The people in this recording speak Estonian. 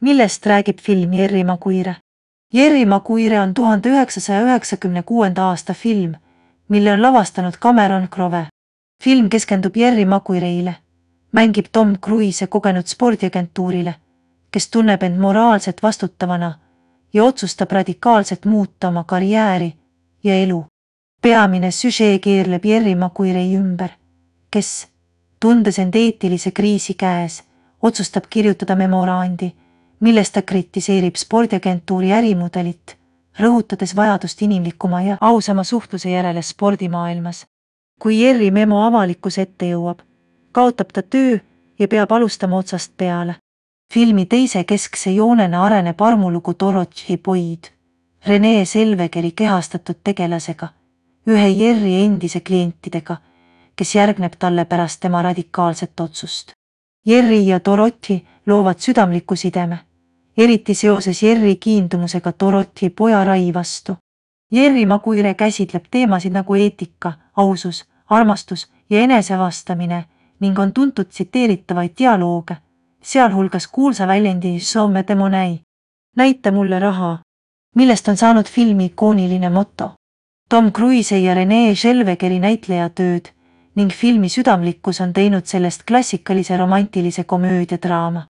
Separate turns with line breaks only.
millest räägib film Jerry Maguire. Jerry Maguire on tuhande üheksasaja üheksakümne kuuenda aasta film, mille on lavastanud Cameron Crowe. film keskendub Jerry Maguire'ile, mängib Tom Cruise kogenud spordiagentuurile, kes tunneb end moraalselt vastutavana ja otsustab radikaalselt muuta oma karjääri ja elu. peamine süžee keerleb Jerry Maguire'i ümber, kes, tundes end eetilise kriisi käes, otsustab kirjutada memorandi milles ta kritiseerib spordiagentuuri ärimudelit, rõhutades vajadust inimlikuma ja ausama suhtluse järele spordimaailmas. kui ERR-i memo avalikkuse ette jõuab, kaotab ta töö ja peab alustama otsast peale. filmi teise keskse joonena areneb armulugu Dorothy Boyd, Rene Selvegeri kehastatud tegelasega, ühe ERR-i endise klientidega, kes järgneb talle pärast tema radikaalset otsust. Jerry ja Dorothy loovad südamliku sideme eriti seoses Jerry kiindumusega Dorothy poja Rai vastu. Jerry Maguire käsitleb teemasid nagu eetika, ausus, armastus ja eneseavastamine ning on tuntud tsiteeritavaid dialoog, sealhulgas kuulsa väljendi Soome demonei. näita mulle raha, millest on saanud filmi ikooniline moto. Tom Cruise ja Rene Schelvegeri näitlejatööd ning filmi Südamlikkus on teinud sellest klassikalise romantilise komöödiadraama.